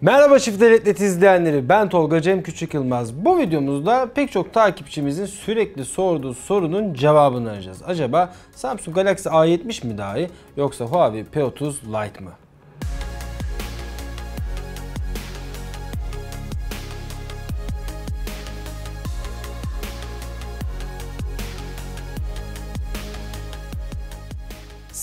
Merhaba Çift Devletlet izleyenleri ben Tolga Cem Küçük Yılmaz. Bu videomuzda pek çok takipçimizin sürekli sorduğu sorunun cevabını arayacağız. Acaba Samsung Galaxy A70 mi daha iyi yoksa Huawei P30 Lite mi?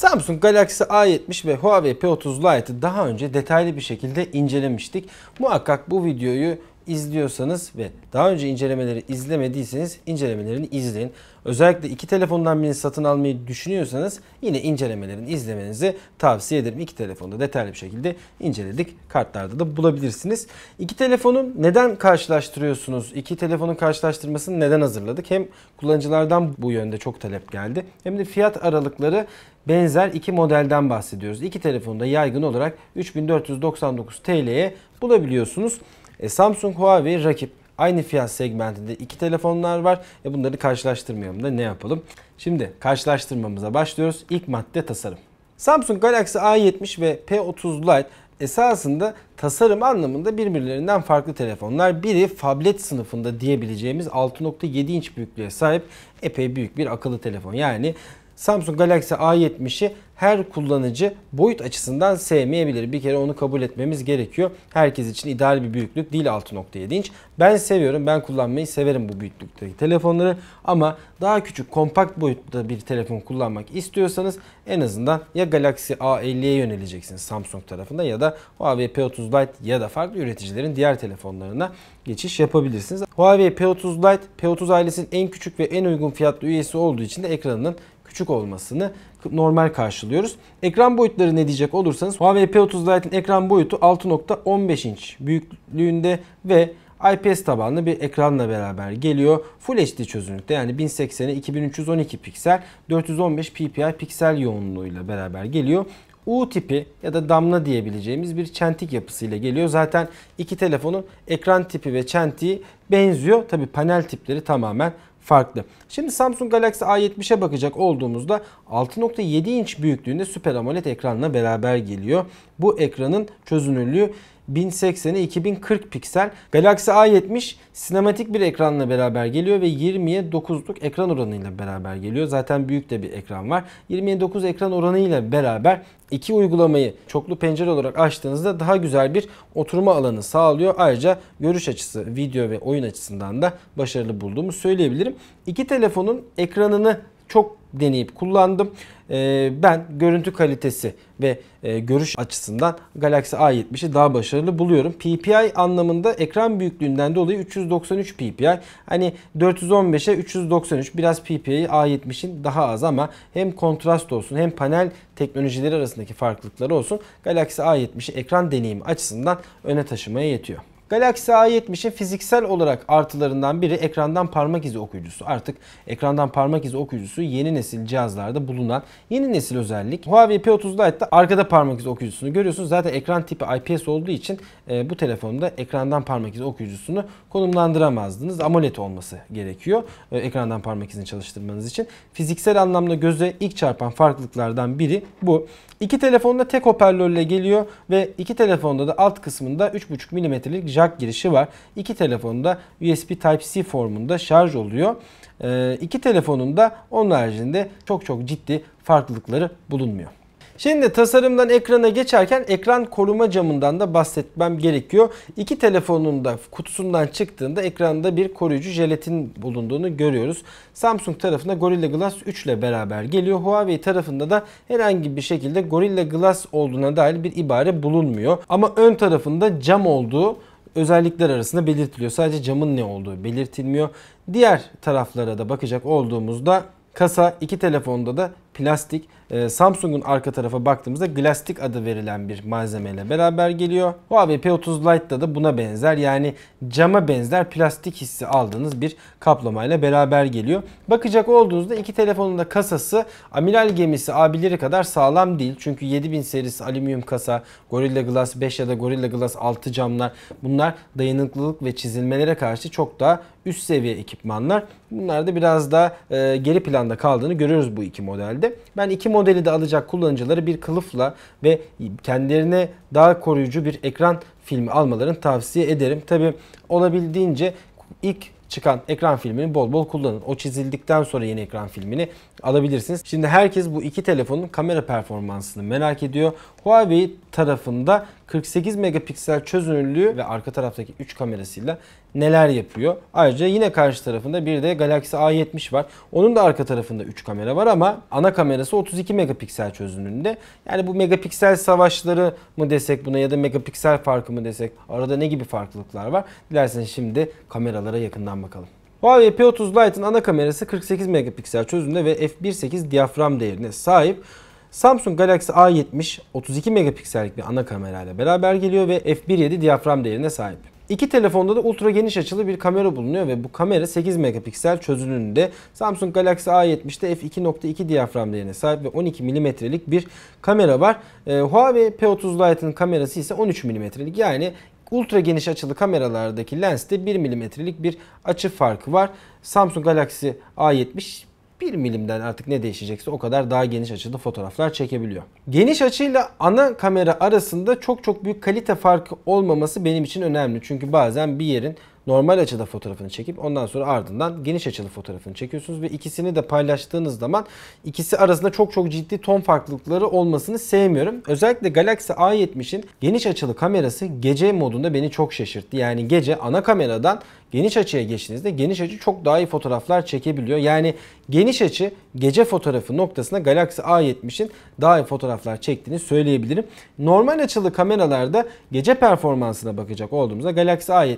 Samsung Galaxy A70 ve Huawei P30 Lite'ı daha önce detaylı bir şekilde incelemiştik. Muhakkak bu videoyu izliyorsanız ve daha önce incelemeleri izlemediyseniz incelemelerini izleyin. Özellikle iki telefondan birini satın almayı düşünüyorsanız yine incelemelerini izlemenizi tavsiye ederim. İki telefonda detaylı bir şekilde inceledik. Kartlarda da bulabilirsiniz. İki telefonu neden karşılaştırıyorsunuz? İki telefonun karşılaştırmasını neden hazırladık? Hem kullanıcılardan bu yönde çok talep geldi. Hem de fiyat aralıkları benzer iki modelden bahsediyoruz. İki telefonda yaygın olarak 3499 TL'ye bulabiliyorsunuz. E, Samsung Huawei rakip aynı fiyat segmentinde iki telefonlar var. E bunları karşılaştırmayalım da ne yapalım? Şimdi karşılaştırmamıza başlıyoruz. İlk madde tasarım. Samsung Galaxy A70 ve P30 Lite esasında tasarım anlamında birbirlerinden farklı telefonlar. Biri phablet sınıfında diyebileceğimiz 6.7 inç büyüklüğe sahip epey büyük bir akıllı telefon. Yani Samsung Galaxy A70'i her kullanıcı boyut açısından sevmeyebilir. Bir kere onu kabul etmemiz gerekiyor. Herkes için ideal bir büyüklük değil 6.7 inç. Ben seviyorum, ben kullanmayı severim bu büyüklükteki telefonları. Ama daha küçük, kompakt boyutta bir telefon kullanmak istiyorsanız en azından ya Galaxy A50'ye yöneleceksiniz Samsung tarafında ya da Huawei P30 Lite ya da farklı üreticilerin diğer telefonlarına geçiş yapabilirsiniz. Huawei P30 Lite, P30 ailesinin en küçük ve en uygun fiyatlı üyesi olduğu için de ekranının küçük olmasını normal karşılıyoruz. Ekran boyutları ne diyecek olursanız Huawei P30 Lite'in ekran boyutu 6.15 inç büyüklüğünde ve IPS tabanlı bir ekranla beraber geliyor. Full HD çözünürlükte yani 1080 1080'e 2312 piksel 415 ppi piksel yoğunluğuyla beraber geliyor. U tipi ya da damla diyebileceğimiz bir çentik yapısıyla geliyor. Zaten iki telefonun ekran tipi ve çentiği benziyor. Tabi panel tipleri tamamen farklı. Şimdi Samsung Galaxy A70'e bakacak olduğumuzda 6.7 inç büyüklüğünde Super AMOLED ekranla beraber geliyor. Bu ekranın çözünürlüğü 1080'e 2040 piksel. Galaxy A70 sinematik bir ekranla beraber geliyor ve 20'ye 9'luk ekran oranıyla beraber geliyor. Zaten büyük de bir ekran var. 20'ye 9 ekran oranıyla beraber iki uygulamayı çoklu pencere olarak açtığınızda daha güzel bir oturma alanı sağlıyor. Ayrıca görüş açısı, video ve oyun açısından da başarılı bulduğumu söyleyebilirim. İki telefonun ekranını çok deneyip kullandım. Ee, ben görüntü kalitesi ve e, görüş açısından Galaxy A70'i daha başarılı buluyorum. PPI anlamında ekran büyüklüğünden dolayı 393 PPI. Hani 415'e 393 biraz PPI A70'in daha az ama hem kontrast olsun hem panel teknolojileri arasındaki farklılıkları olsun Galaxy A70'i ekran deneyimi açısından öne taşımaya yetiyor. Galaxy a 70in fiziksel olarak artılarından biri ekrandan parmak izi okuyucusu. Artık ekrandan parmak izi okuyucusu yeni nesil cihazlarda bulunan yeni nesil özellik. Huawei P30 Lite'da arkada parmak izi okuyucusunu görüyorsunuz. Zaten ekran tipi IPS olduğu için e, bu telefonda ekrandan parmak izi okuyucusunu konumlandıramazdınız. AMOLED olması gerekiyor e, ekrandan parmak izini çalıştırmanız için. Fiziksel anlamda göze ilk çarpan farklılıklardan biri bu. İki telefonda tek hoparlörle geliyor ve iki telefonda da alt kısmında 3.5 mm'lik jack girişi var. İki da USB Type-C formunda şarj oluyor. Ee, iki telefonun da onun haricinde çok çok ciddi farklılıkları bulunmuyor. Şimdi tasarımdan ekrana geçerken ekran koruma camından da bahsetmem gerekiyor. İki telefonun da kutusundan çıktığında ekranda bir koruyucu jelatin bulunduğunu görüyoruz. Samsung tarafında Gorilla Glass 3 ile beraber geliyor. Huawei tarafında da herhangi bir şekilde Gorilla Glass olduğuna dair bir ibare bulunmuyor. Ama ön tarafında cam olduğu özellikler arasında belirtiliyor. Sadece camın ne olduğu belirtilmiyor. Diğer taraflara da bakacak olduğumuzda kasa iki telefonda da plastik ee, Samsung'un arka tarafa baktığımızda Glastik adı verilen bir malzemeyle beraber geliyor. Huawei P30 Lite'da da buna benzer yani cama benzer plastik hissi aldığınız bir kaplamayla beraber geliyor. Bakacak olduğunuzda iki telefonun da kasası amiral gemisi abileri kadar sağlam değil. Çünkü 7000 serisi alüminyum kasa, Gorilla Glass 5 ya da Gorilla Glass 6 camlar bunlar dayanıklılık ve çizilmelere karşı çok daha üst seviye ekipmanlar. Bunlar da biraz daha e, geri planda kaldığını görüyoruz bu iki modelde. Ben iki model modeli de alacak kullanıcıları bir kılıfla ve kendilerine daha koruyucu bir ekran filmi almalarını tavsiye ederim. Tabi olabildiğince ilk çıkan ekran filmini bol bol kullanın. O çizildikten sonra yeni ekran filmini alabilirsiniz. Şimdi herkes bu iki telefonun kamera performansını merak ediyor. Huawei tarafında 48 megapiksel çözünürlüğü ve arka taraftaki 3 kamerasıyla neler yapıyor. Ayrıca yine karşı tarafında bir de Galaxy A70 var. Onun da arka tarafında 3 kamera var ama ana kamerası 32 megapiksel çözünürlüğünde. Yani bu megapiksel savaşları mı desek buna ya da megapiksel farkı mı desek arada ne gibi farklılıklar var? Dilerseniz şimdi kameralara yakından bakalım. Huawei P30 Lite'ın ana kamerası 48 megapiksel çözünürlüğünde ve f1.8 diyafram değerine sahip. Samsung Galaxy A70 32 megapiksellik bir ana kamerayla beraber geliyor ve f1.7 diyafram değerine sahip. İki telefonda da ultra geniş açılı bir kamera bulunuyor ve bu kamera 8 megapiksel çözünürlüğünde Samsung Galaxy a 70te f2.2 diyafram değerine sahip ve 12 milimetrelik bir kamera var. Ee, Huawei P30 Lite'ın kamerası ise 13 milimetrelik yani ultra geniş açılı kameralardaki lenste 1 milimetrelik bir açı farkı var. Samsung Galaxy A70 1 milimden artık ne değişecekse o kadar daha geniş açıda fotoğraflar çekebiliyor. Geniş açıyla ana kamera arasında çok çok büyük kalite farkı olmaması benim için önemli. Çünkü bazen bir yerin normal açıda fotoğrafını çekip ondan sonra ardından geniş açılı fotoğrafını çekiyorsunuz ve ikisini de paylaştığınız zaman ikisi arasında çok çok ciddi ton farklılıkları olmasını sevmiyorum. Özellikle Galaxy A70'in geniş açılı kamerası gece modunda beni çok şaşırttı. Yani gece ana kameradan Geniş açıya geçtiğinizde geniş açı çok daha iyi fotoğraflar çekebiliyor. Yani geniş açı gece fotoğrafı noktasında Galaxy A70'in daha iyi fotoğraflar çektiğini söyleyebilirim. Normal açılı kameralarda gece performansına bakacak olduğumuzda Galaxy A70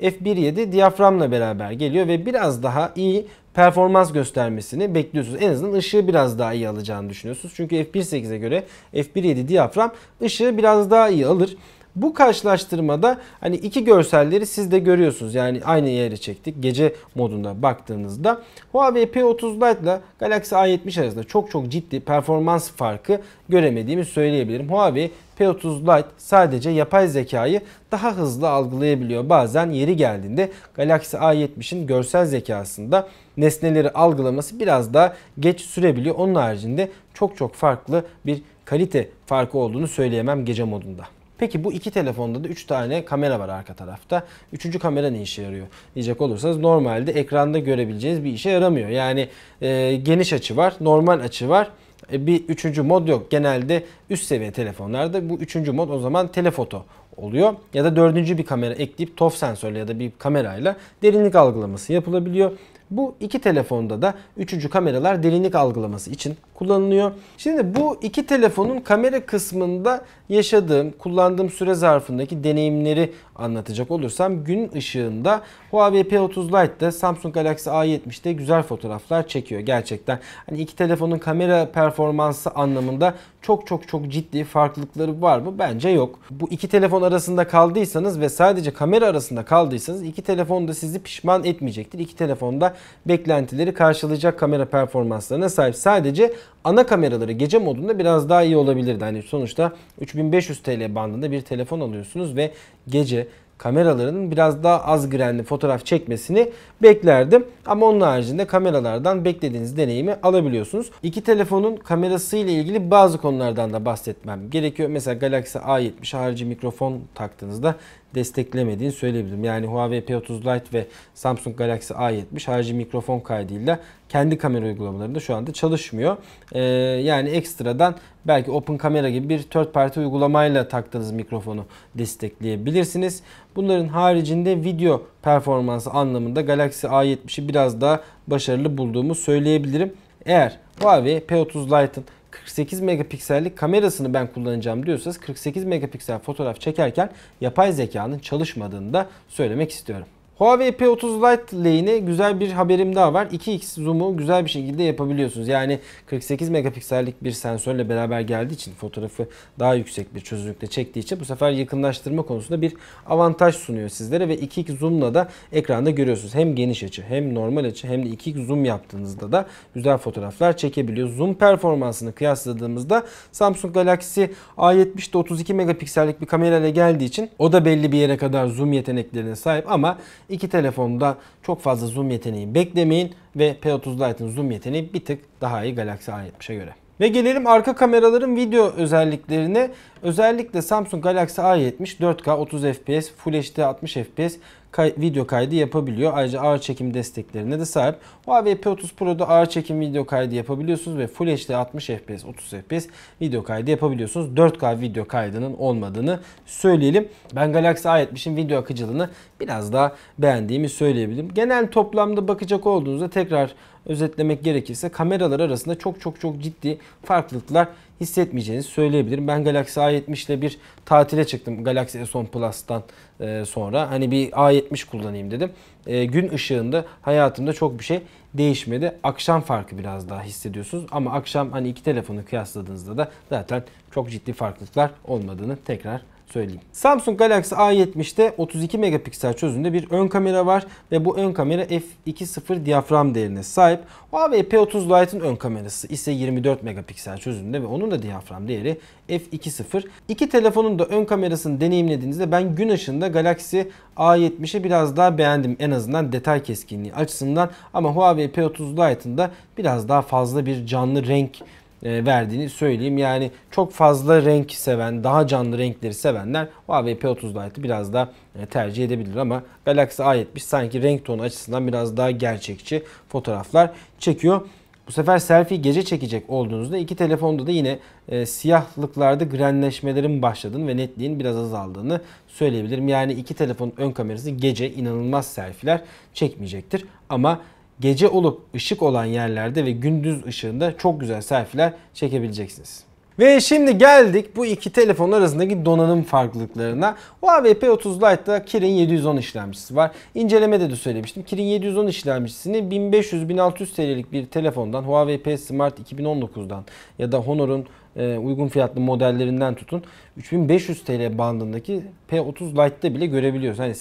f1.7 diyaframla beraber geliyor ve biraz daha iyi performans göstermesini bekliyorsunuz. En azından ışığı biraz daha iyi alacağını düşünüyorsunuz. Çünkü f1.8'e göre f1.7 diyafram ışığı biraz daha iyi alır. Bu karşılaştırmada hani iki görselleri siz de görüyorsunuz. Yani aynı yere çektik. Gece modunda baktığınızda Huawei P30 Lite ile Galaxy A70 arasında çok çok ciddi performans farkı göremediğimi söyleyebilirim. Huawei P30 Lite sadece yapay zekayı daha hızlı algılayabiliyor. Bazen yeri geldiğinde Galaxy A70'in görsel zekasında nesneleri algılaması biraz daha geç sürebiliyor. Onun haricinde çok çok farklı bir kalite farkı olduğunu söyleyemem gece modunda. Peki bu iki telefonda da 3 tane kamera var arka tarafta. Üçüncü kamera ne işe yarıyor diyecek olursanız normalde ekranda görebileceğiniz bir işe yaramıyor. Yani e, geniş açı var, normal açı var e, bir üçüncü mod yok. Genelde üst seviye telefonlarda bu üçüncü mod o zaman telefoto oluyor. Ya da dördüncü bir kamera ekleyip TOF sensörle ya da bir kamerayla derinlik algılaması yapılabiliyor. Bu iki telefonda da üçüncü kameralar derinlik algılaması için kullanılıyor. Şimdi bu iki telefonun kamera kısmında yaşadığım, kullandığım süre zarfındaki deneyimleri anlatacak olursam gün ışığında Huawei P30 Lite'de Samsung Galaxy A70'de güzel fotoğraflar çekiyor gerçekten. Hani iki telefonun kamera performansı anlamında çok çok çok ciddi farklılıkları var mı? Bence yok. Bu iki telefon arasında kaldıysanız ve sadece kamera arasında kaldıysanız iki telefon da sizi pişman etmeyecektir. İki telefonda beklentileri karşılayacak kamera performanslarına sahip. Sadece ana kameraları gece modunda biraz daha iyi olabilirdi. Hani sonuçta 3500 TL bandında bir telefon alıyorsunuz ve gece kameraların biraz daha az grenli fotoğraf çekmesini beklerdim. Ama onun haricinde kameralardan beklediğiniz deneyimi alabiliyorsunuz. İki telefonun kamerası ile ilgili bazı konulardan da bahsetmem gerekiyor. Mesela Galaxy A70 harici mikrofon taktığınızda desteklemediğini söyleyebilirim. Yani Huawei P30 Lite ve Samsung Galaxy A70 harici mikrofon kaydıyla kendi kamera uygulamalarında şu anda çalışmıyor. Ee, yani ekstradan belki Open Camera gibi bir third party uygulamayla taktığınız mikrofonu destekleyebilirsiniz. Bunların haricinde video performansı anlamında Galaxy A70'i biraz daha başarılı bulduğumu söyleyebilirim. Eğer Huawei P30 Lite'ın 48 megapiksellik kamerasını ben kullanacağım diyorsanız 48 megapiksel fotoğraf çekerken yapay zekanın çalışmadığını da söylemek istiyorum. Huawei P30 Lite lehine güzel bir haberim daha var. 2x zoom'u güzel bir şekilde yapabiliyorsunuz. Yani 48 megapiksellik bir sensörle beraber geldiği için fotoğrafı daha yüksek bir çözünürlükte çektiği için bu sefer yakınlaştırma konusunda bir avantaj sunuyor sizlere ve 2x zoom'la da ekranda görüyorsunuz. Hem geniş açı hem normal açı hem de 2x zoom yaptığınızda da güzel fotoğraflar çekebiliyor. Zoom performansını kıyasladığımızda Samsung Galaxy A70'de 32 megapiksellik bir kamerayla geldiği için o da belli bir yere kadar zoom yeteneklerine sahip ama İki telefonda çok fazla zoom yeteneği beklemeyin ve P30 Lite'ın zoom yeteneği bir tık daha iyi Galaxy A70'e göre. Ve gelelim arka kameraların video özelliklerine. Özellikle Samsung Galaxy A70 4K 30 FPS, Full HD 60 FPS kay video kaydı yapabiliyor. Ayrıca ağır çekim desteklerine de sahip. Huawei P30 Pro'da ağır çekim video kaydı yapabiliyorsunuz ve Full HD 60 FPS 30 FPS video kaydı yapabiliyorsunuz. 4K video kaydının olmadığını söyleyelim. Ben Galaxy A70'in video akıcılığını biraz daha beğendiğimi söyleyebilirim. Genel toplamda bakacak olduğunuzda tekrar özetlemek gerekirse kameralar arasında çok çok çok ciddi farklılıklar hissetmeyeceğinizi söyleyebilirim. Ben Galaxy A70 ile bir tatile çıktım Galaxy S10 Plus'tan e, sonra. Hani bir A70 kullanayım dedim. E, gün ışığında hayatımda çok bir şey değişmedi. Akşam farkı biraz daha hissediyorsunuz. Ama akşam hani iki telefonu kıyasladığınızda da zaten çok ciddi farklılıklar olmadığını tekrar söyleyeyim. Samsung Galaxy A70'te 32 megapiksel çözünürlüğünde bir ön kamera var ve bu ön kamera f2.0 diyafram değerine sahip. Huawei P30 Lite'ın ön kamerası ise 24 megapiksel çözünürlüğünde ve onun da diyafram değeri f2.0. İki telefonun da ön kamerasını deneyimlediğinizde ben gün ışığında Galaxy A70'i biraz daha beğendim en azından detay keskinliği açısından ama Huawei P30 Lite'ın da biraz daha fazla bir canlı renk e, verdiğini söyleyeyim. Yani çok fazla renk seven, daha canlı renkleri sevenler Huawei P30 Lite'ı biraz da e, tercih edebilir ama Galaxy A70 sanki renk tonu açısından biraz daha gerçekçi fotoğraflar çekiyor. Bu sefer selfie gece çekecek olduğunuzda iki telefonda da yine e, siyahlıklarda grenleşmelerin başladığını ve netliğin biraz azaldığını söyleyebilirim. Yani iki telefonun ön kamerası gece inanılmaz selfiler çekmeyecektir. Ama gece olup ışık olan yerlerde ve gündüz ışığında çok güzel selfie'ler çekebileceksiniz. Ve şimdi geldik bu iki telefon arasındaki donanım farklılıklarına. Huawei P30 Lite'da Kirin 710 işlemcisi var. İncelemede de söylemiştim. Kirin 710 işlemcisini 1500-1600 TL'lik bir telefondan Huawei P Smart 2019'dan ya da Honor'un e, uygun fiyatlı modellerinden tutun 3500 TL bandındaki P30 Lite'da bile görebiliyoruz. Hani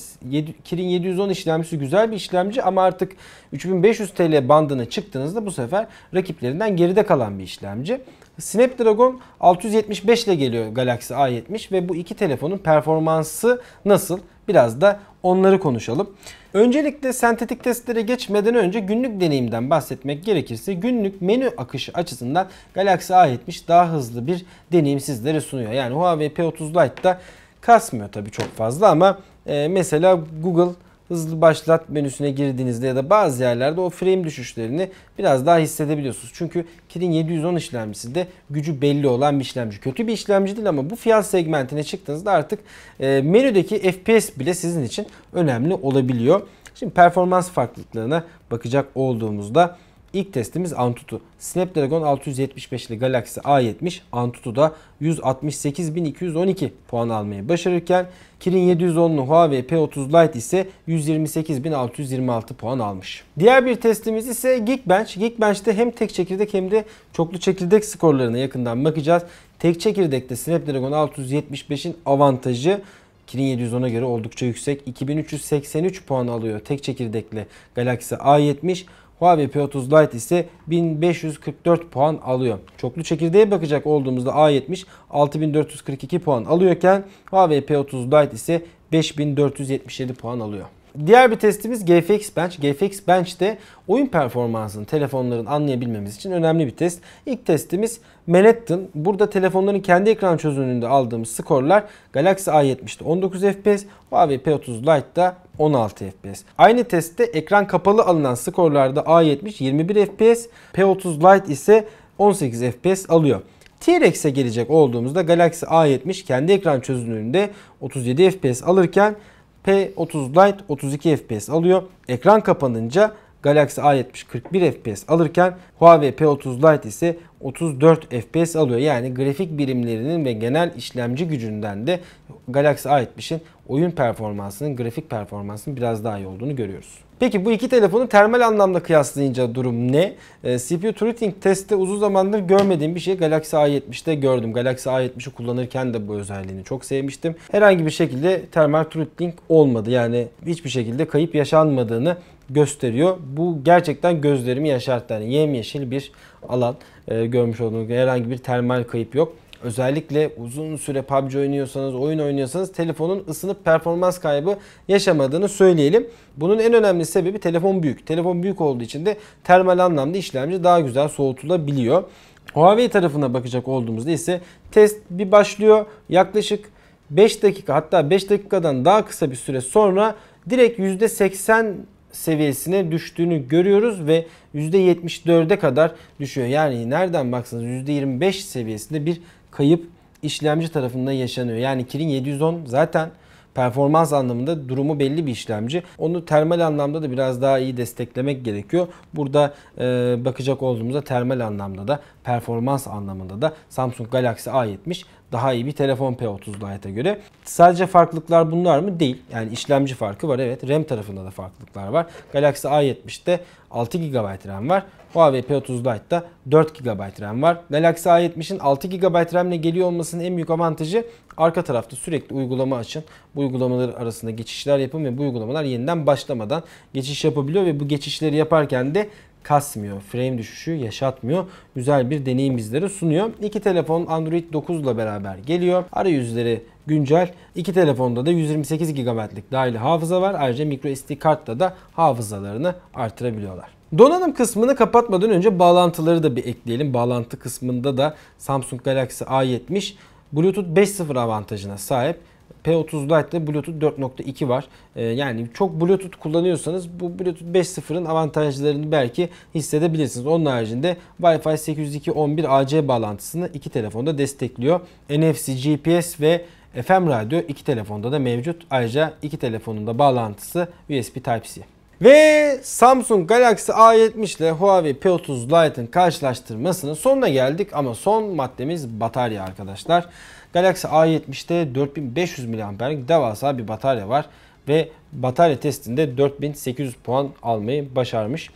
Kirin 710 işlemcisi güzel bir işlemci ama artık 3500 TL bandına çıktığınızda bu sefer rakiplerinden geride kalan bir işlemci. Snapdragon 675 ile geliyor Galaxy A70 ve bu iki telefonun performansı nasıl? Biraz da onları konuşalım. Öncelikle sentetik testlere geçmeden önce günlük deneyimden bahsetmek gerekirse günlük menü akışı açısından Galaxy A70 daha hızlı bir deneyim sizlere sunuyor. Yani Huawei P30 Lite'da kasmıyor tabii çok fazla ama e, mesela Google hızlı başlat menüsüne girdiğinizde ya da bazı yerlerde o frame düşüşlerini biraz daha hissedebiliyorsunuz. Çünkü Kirin 710 işlemcisi de gücü belli olan bir işlemci. Kötü bir işlemci değil ama bu fiyat segmentine çıktığınızda artık e, menüdeki FPS bile sizin için önemli olabiliyor. Şimdi performans farklılıklarına bakacak olduğumuzda İlk testimiz Antutu. Snapdragon 675'li Galaxy A70 Antutu'da 168.212 puan almayı başarırken Kirin 710'lu Huawei P30 Lite ise 128.626 puan almış. Diğer bir testimiz ise Geekbench. Geekbench'te hem tek çekirdek hem de çoklu çekirdek skorlarına yakından bakacağız. Tek çekirdekte Snapdragon 675'in avantajı Kirin 710'a göre oldukça yüksek. 2383 puan alıyor tek çekirdekli Galaxy A70. Huawei P30 Lite ise 1544 puan alıyor. Çoklu çekirdeğe bakacak olduğumuzda A70 6442 puan alıyorken Huawei P30 Lite ise 5477 puan alıyor. Diğer bir testimiz GFX Bench. GFX Bench de oyun performansını telefonların anlayabilmemiz için önemli bir test. İlk testimiz Manhattan. Burada telefonların kendi ekran çözünürlüğünde aldığımız skorlar Galaxy A70'de 19 FPS, Huawei P30 Lite'da 16 FPS. Aynı testte ekran kapalı alınan skorlarda A70 21 FPS, P30 Lite ise 18 FPS alıyor. T-Rex'e gelecek olduğumuzda Galaxy A70 kendi ekran çözünürlüğünde 37 FPS alırken P30 Lite 32 FPS alıyor. Ekran kapanınca Galaxy A70 41 FPS alırken Huawei P30 Lite ise 34 FPS alıyor. Yani grafik birimlerinin ve genel işlemci gücünden de Galaxy A70'in oyun performansının, grafik performansının biraz daha iyi olduğunu görüyoruz. Peki bu iki telefonu termal anlamda kıyaslayınca durum ne? Ee, CPU Turing testte uzun zamandır görmediğim bir şey Galaxy A70'te gördüm. Galaxy A70'i kullanırken de bu özelliğini çok sevmiştim. Herhangi bir şekilde termal Turing olmadı. Yani hiçbir şekilde kayıp yaşanmadığını gösteriyor. Bu gerçekten gözlerimi yaşarttı. Yani yemyeşil bir alan e, görmüş olduğunuz herhangi bir termal kayıp yok. Özellikle uzun süre PUBG oynuyorsanız, oyun oynuyorsanız telefonun ısınıp performans kaybı yaşamadığını söyleyelim. Bunun en önemli sebebi telefon büyük. Telefon büyük olduğu için de termal anlamda işlemci daha güzel soğutulabiliyor. Huawei tarafına bakacak olduğumuzda ise test bir başlıyor. Yaklaşık 5 dakika hatta 5 dakikadan daha kısa bir süre sonra direkt %80 seviyesine düştüğünü görüyoruz ve %74'e kadar düşüyor. Yani nereden baksanız %25 seviyesinde bir kayıp işlemci tarafında yaşanıyor. Yani Kirin 710 zaten performans anlamında durumu belli bir işlemci. Onu termal anlamda da biraz daha iyi desteklemek gerekiyor. Burada e, bakacak olduğumuzda termal anlamda da performans anlamında da Samsung Galaxy A70 daha iyi bir telefon P30 Lite'a göre. Sadece farklılıklar bunlar mı? Değil. Yani işlemci farkı var evet. RAM tarafında da farklılıklar var. Galaxy A70'te 6 GB RAM var. Huawei P30 Lite Lite'da 4 GB RAM var. Galaxy A70'in 6 GB RAM ile geliyor olmasının en büyük avantajı arka tarafta sürekli uygulama açın. Bu uygulamalar arasında geçişler yapın ve bu uygulamalar yeniden başlamadan geçiş yapabiliyor ve bu geçişleri yaparken de kasmıyor. Frame düşüşü yaşatmıyor. Güzel bir deneyim bizlere sunuyor. İki telefon Android 9 ile beraber geliyor. Arayüzleri güncel. İki telefonda da 128 GB'lık dahili hafıza var. Ayrıca microSD kartla da hafızalarını artırabiliyorlar. Donanım kısmını kapatmadan önce bağlantıları da bir ekleyelim. Bağlantı kısmında da Samsung Galaxy A70 Bluetooth 5.0 avantajına sahip. P30 Lite'de Bluetooth 4.2 var. Ee, yani çok Bluetooth kullanıyorsanız bu Bluetooth 5.0'ın avantajlarını belki hissedebilirsiniz. Onun haricinde Wi-Fi 802.11 AC bağlantısını iki telefonda destekliyor. NFC, GPS ve FM radyo iki telefonda da mevcut. Ayrıca iki telefonun da bağlantısı USB Type-C. Ve Samsung Galaxy A70 ile Huawei P30 Lite'ın karşılaştırmasının sonuna geldik ama son maddemiz batarya arkadaşlar. Galaxy A70'te 4500 mAh'lik devasa bir batarya var ve batarya testinde 4800 puan almayı başarmış.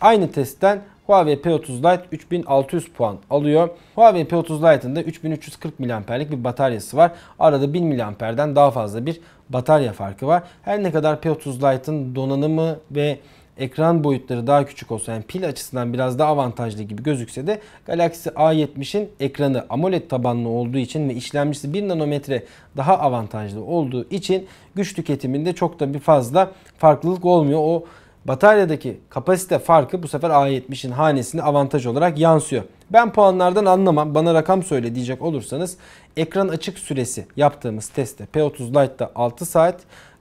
Aynı testten Huawei P30 Lite 3600 puan alıyor. Huawei P30 Lite'ın da 3340 mAh'lik bir bataryası var. Arada 1000 mAh'den daha fazla bir batarya farkı var. Her ne kadar P30 Lite'ın donanımı ve ekran boyutları daha küçük olsa yani pil açısından biraz daha avantajlı gibi gözükse de Galaxy A70'in ekranı AMOLED tabanlı olduğu için ve işlemcisi 1 nanometre daha avantajlı olduğu için güç tüketiminde çok da bir fazla farklılık olmuyor. O bataryadaki kapasite farkı bu sefer A70'in hanesine avantaj olarak yansıyor. Ben puanlardan anlamam. Bana rakam söyle diyecek olursanız ekran açık süresi yaptığımız testte P30 Lite'da 6 saat,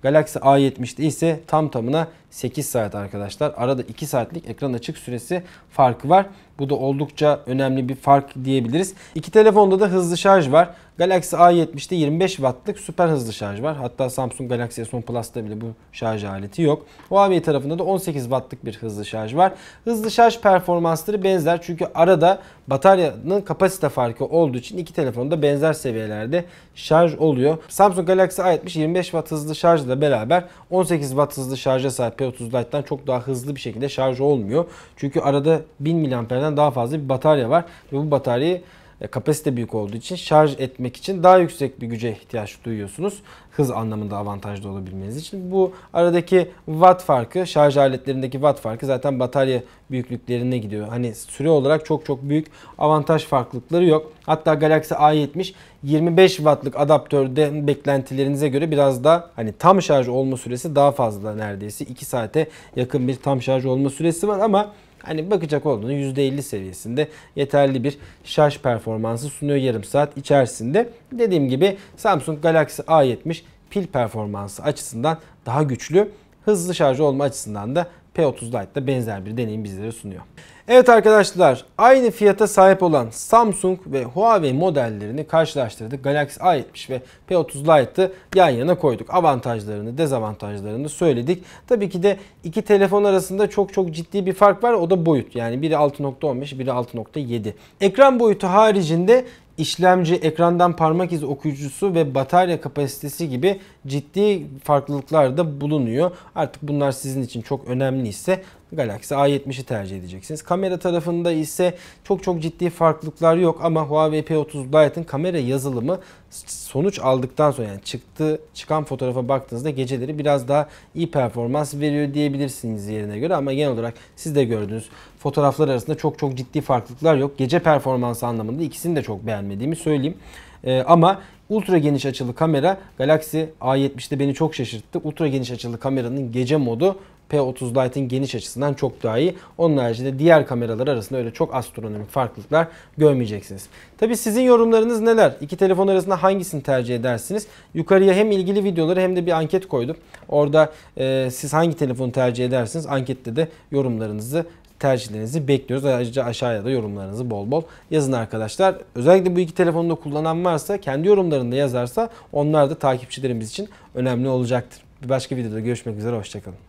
Galaxy A70'de ise tam tamına 8 saat arkadaşlar. Arada 2 saatlik ekran açık süresi farkı var. Bu da oldukça önemli bir fark diyebiliriz. İki telefonda da hızlı şarj var. Galaxy A70'de 25 wattlık süper hızlı şarj var. Hatta Samsung Galaxy S10 Plus'ta bile bu şarj aleti yok. Huawei tarafında da 18 wattlık bir hızlı şarj var. Hızlı şarj performansları benzer çünkü arada bataryanın kapasite farkı olduğu için iki telefonda benzer seviyelerde şarj oluyor. Samsung Galaxy A70 25 watt hızlı şarjla beraber 18 watt hızlı şarja sahip P30 Lite'dan çok daha hızlı bir şekilde şarj olmuyor. Çünkü arada 1000 mAh'den daha fazla bir batarya var ve bu bataryayı e, kapasite büyük olduğu için şarj etmek için daha yüksek bir güce ihtiyaç duyuyorsunuz. Hız anlamında avantajlı olabilmeniz için. Bu aradaki watt farkı, şarj aletlerindeki watt farkı zaten batarya büyüklüklerine gidiyor. Hani süre olarak çok çok büyük avantaj farklılıkları yok. Hatta Galaxy A70 25 wattlık adaptörde beklentilerinize göre biraz da hani tam şarj olma süresi daha fazla neredeyse 2 saate yakın bir tam şarj olma süresi var ama Hani bakacak olduğunda %50 seviyesinde yeterli bir şarj performansı sunuyor yarım saat içerisinde. Dediğim gibi Samsung Galaxy A70 pil performansı açısından daha güçlü. Hızlı şarj olma açısından da P30 Lite'da benzer bir deneyim bizlere sunuyor. Evet arkadaşlar aynı fiyata sahip olan Samsung ve Huawei modellerini karşılaştırdık. Galaxy A70 ve P30 Lite'ı yan yana koyduk. Avantajlarını, dezavantajlarını söyledik. Tabii ki de iki telefon arasında çok çok ciddi bir fark var. O da boyut. Yani biri 6.15, biri 6.7. Ekran boyutu haricinde işlemci, ekrandan parmak izi okuyucusu ve batarya kapasitesi gibi ciddi farklılıklar da bulunuyor. Artık bunlar sizin için çok önemliyse Galaxy A70'i tercih edeceksiniz. Kamera tarafında ise çok çok ciddi farklılıklar yok ama Huawei P30 Lite'ın kamera yazılımı sonuç aldıktan sonra yani çıktı çıkan fotoğrafa baktığınızda geceleri biraz daha iyi performans veriyor diyebilirsiniz yerine göre ama genel olarak siz de gördüğünüz fotoğraflar arasında çok çok ciddi farklılıklar yok. Gece performansı anlamında ikisini de çok beğenmediğimi söyleyeyim. Ee, ama ultra geniş açılı kamera Galaxy A70'te beni çok şaşırttı. Ultra geniş açılı kameranın gece modu P30 Lite'in geniş açısından çok daha iyi. Onun haricinde diğer kameralar arasında öyle çok astronomik farklılıklar görmeyeceksiniz. Tabi sizin yorumlarınız neler? İki telefon arasında hangisini tercih edersiniz? Yukarıya hem ilgili videoları hem de bir anket koydum. Orada e, siz hangi telefonu tercih edersiniz? Ankette de yorumlarınızı tercihlerinizi bekliyoruz. Ayrıca aşağıya da yorumlarınızı bol bol yazın arkadaşlar. Özellikle bu iki telefonda kullanan varsa kendi yorumlarını da yazarsa onlar da takipçilerimiz için önemli olacaktır. Bir başka videoda görüşmek üzere. Hoşçakalın.